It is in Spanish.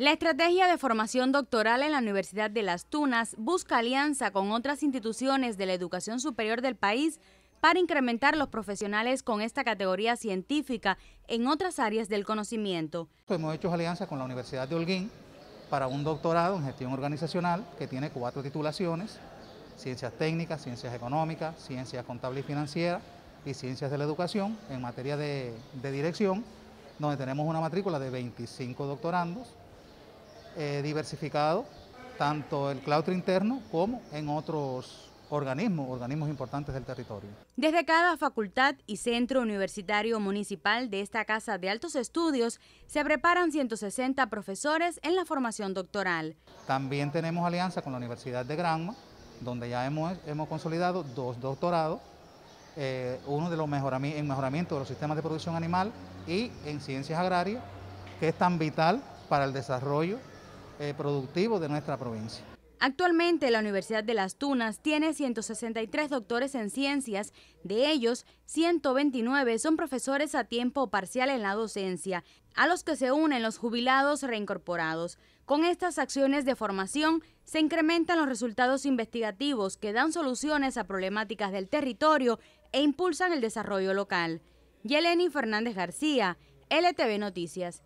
La estrategia de formación doctoral en la Universidad de Las Tunas busca alianza con otras instituciones de la educación superior del país para incrementar los profesionales con esta categoría científica en otras áreas del conocimiento. Pues hemos hecho alianzas con la Universidad de Holguín para un doctorado en gestión organizacional que tiene cuatro titulaciones, ciencias técnicas, ciencias económicas, ciencias contables y financieras y ciencias de la educación en materia de, de dirección, donde tenemos una matrícula de 25 doctorandos eh, diversificado, tanto el claustro interno como en otros organismos, organismos importantes del territorio. Desde cada facultad y centro universitario municipal de esta Casa de Altos Estudios se preparan 160 profesores en la formación doctoral. También tenemos alianza con la Universidad de Granma, donde ya hemos, consolidado dos doctorados, eh, uno de los en mejoramiento de los sistemas de producción animal y en ciencias agrarias, que es tan vital para el desarrollo eh, productivo de nuestra provincia. Actualmente la Universidad de Las Tunas tiene 163 doctores en ciencias, de ellos 129 son profesores a tiempo parcial en la docencia, a los que se unen los jubilados reincorporados. Con estas acciones de formación se incrementan los resultados investigativos que dan soluciones a problemáticas del territorio e impulsan el desarrollo local. Yeleni Fernández García, LTV Noticias.